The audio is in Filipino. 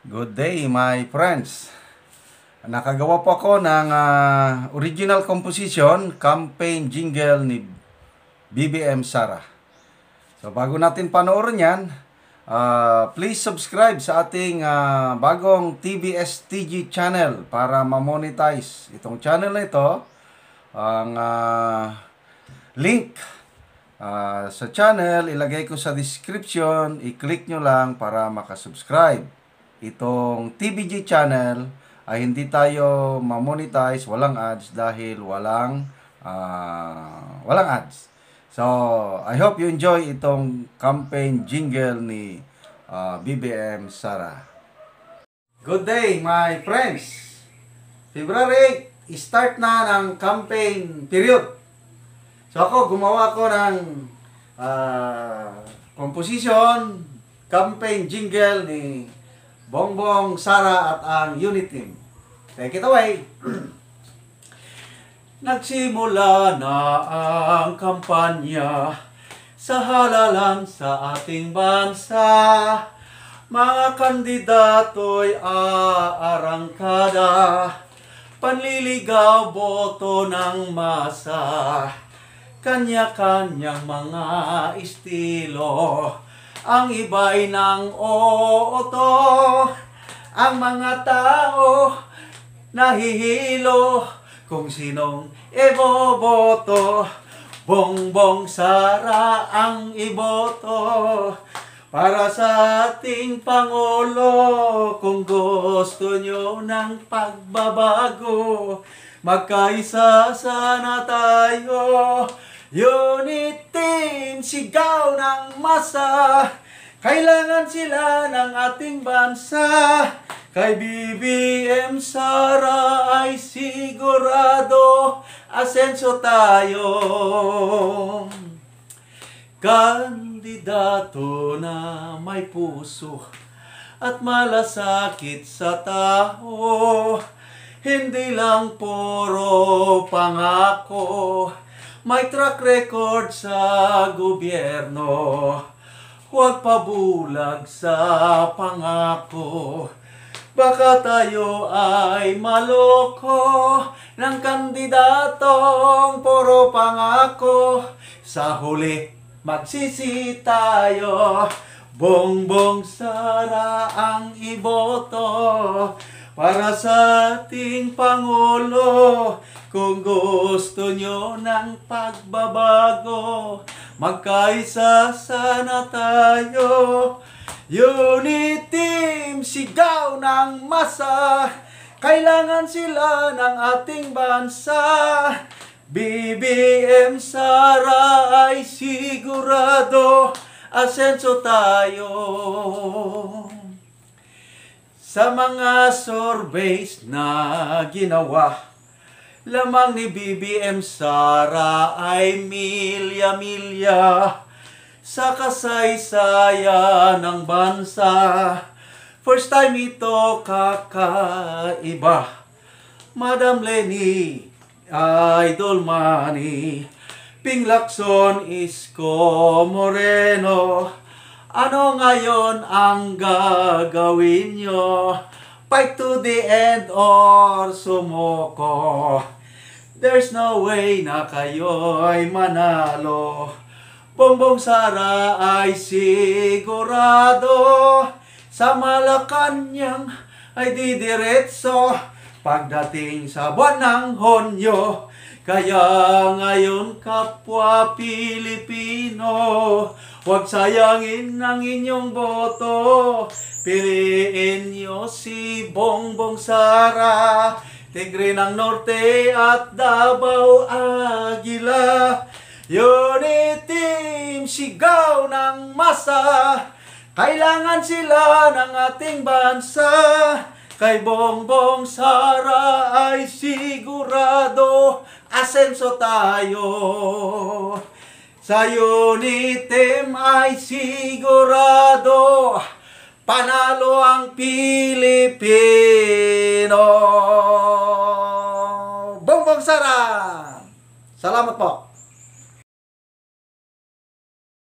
Good day my friends. Nakagawa po ako ng uh, original composition, campaign jingle ni BBM Sara. So bago natin panoorin yan, uh, please subscribe sa ating uh, bagong TBSTG channel para ma-monetize itong channel na ito. Ang uh, link uh, sa channel ilagay ko sa description, i-click nyo lang para makasubscribe itong TBG channel ay hindi tayo ma-monetize, walang ads dahil walang uh, walang ads. So, I hope you enjoy itong campaign jingle ni uh, ah, BBM Sara. Good day, my friends. February 8, start na ng campaign period. So ako, gumawa ko ng uh, composition, campaign jingle ni Bongbong, Sara at ang unit team. Take it away! Nagsimula na ang kampanya sa halalan sa ating bansa. Mga kandidato'y aarangkada, panliligaw boto ng masa, kanya-kanyang mga istilo, ang iba'y ng ooto. Ang mga tao nahihilo kung sinong iboboto. Bongbong Sara ang iboto para sa ating Pangulo. Kung gusto nyo ng pagbabago, magkaisa sana tayo. Unity, sigaw ng masa. Kailangan sila ng ating bansa. Kay BBM Sara ay sigurado asenso tayo. Kandidato na may puso at malasakit sa tao. Hindi lang puro pangako may track record sa gobyerno. Huwag pabulag sa pangako. Baka tayo ay maloko ng kandidatong puro pangako. Sa huli, magsisi tayo. Bongbong sara ang iboto para sa ating Pangulo. Kung gusto nyo ng pagbabago, magkaisa sana tayo. Unity, sigaw ng masa, kailangan sila ng ating bansa. BBM Sara ay sigurado, asenso tayo. Sa mga surveys na ginawa, lamang ni BBM Sara ay milya-milya sa kasaysayan ng bansa. First time ito kakaiba. Madam Lenny, Idol Money, Ping Lacson, Isko Moreno, ano ngayon ang gagawin nyo? Fight to the end or sumoko. There's no way na kayo'y manalo. Bongbong Sara ay sigurado sa Malacanang ay didiretso pagdating sa buwan ng Honyo, Kaya ngayon kapwa Pilipino, Huwag sayangin ang inyong boto. Piliin niyo si Bongbong Sara. Tigre ng Norte at Davao Agila. Unitim sigaw ng masa. Kailangan sila ng ating bansa. Kay Bongbong Sara ay sigurado asenso tayo. Sa'yo itim ay sigurado Panalo ang Pilipino Bongbong Sara! Salamat po!